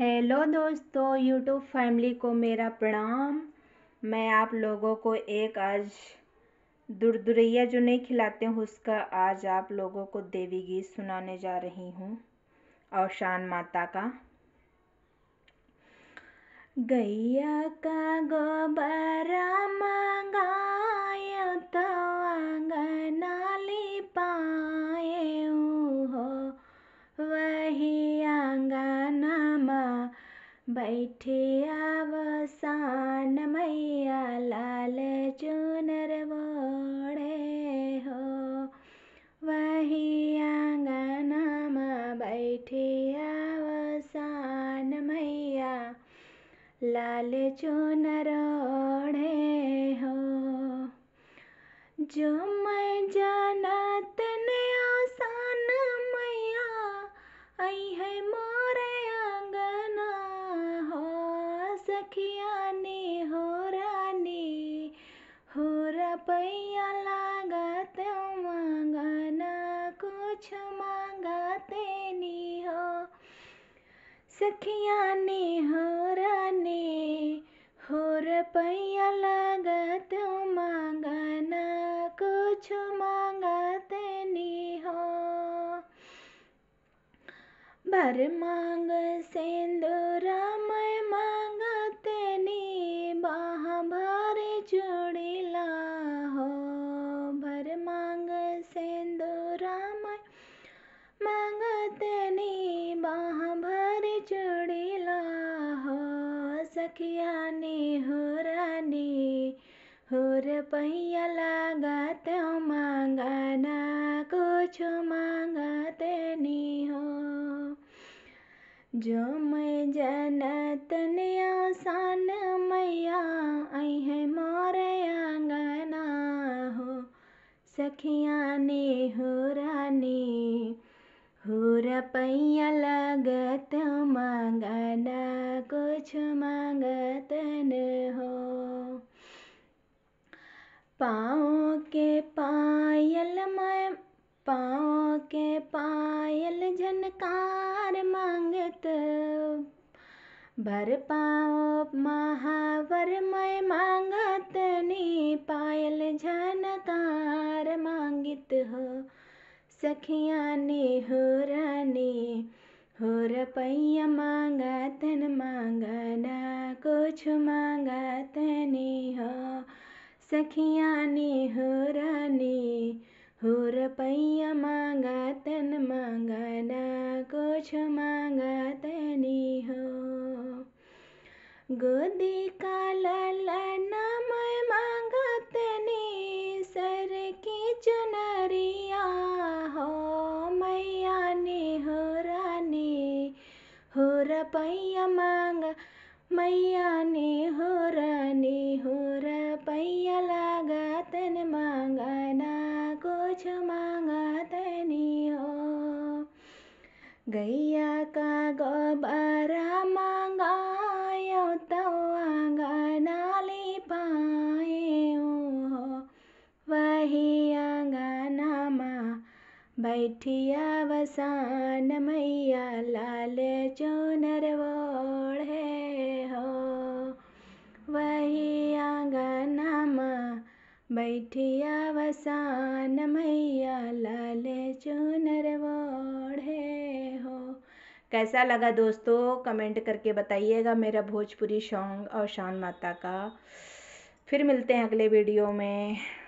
hello दोस्तों YouTube family को मेरा प्रणाम मैं आप लोगों को एक आज दुरदुरैया जो नहीं खिलाते हूँ उसका आज आप लोगों को देवी गीत सुनाने जा रही हूँ और शान माता का गैया का गोबरा मांगा बैठे अवसान मैया लाल चुनर बोड़े हो वही आंगना में बैठे अवसान मैया लाल चुनर ओढ़े हो जो मैं जाना तने आसान मैया आई है पैया लागत मांगा ना कुछ मांगा तेनी हो सखिया ने हो राने हो रपैया लागत मांगा ना कुछ मांगा तेनी हो भर मांग सेंदूर हो ಹೋರಾನೆ ಹೋರ ಪೈಯ ಲಾಗತ ಮಾಂಗಾನ कुछ मांगते नी हो जो मैं जनत ने आसान मैया आई है मोर आंगना हो सखिया ने हो रानी हो रपैया लगत मांगना कुछ मांगत हो पाओ के पायल मैं पाओ के पायल झनकार मांगत भर पाओ महावर मैं मांगत नी पायल झनकार मांगित हो सखिया ने हो रुपया मांगा तन मांगा ना कुछ मांगा तनी हो सखिया ने हो रानी हो रुपया मांगा तन मांगा ना कुछ मांगा तनी हो गोदी का ना पैया मांग मैया ने हो ने हो पैया लागा तन मांगा ना कुछ मांगा तनी हो गैया का बैठिया बसान मैया लाल जो नरवोड़ है हो वही आंगना माँ बैठिया बसान मैया लाल जो नरवोड़ है हो कैसा लगा दोस्तों कमेंट करके बताइएगा मेरा भोजपुरी सॉन्ग और शान माता का फिर मिलते हैं अगले वीडियो में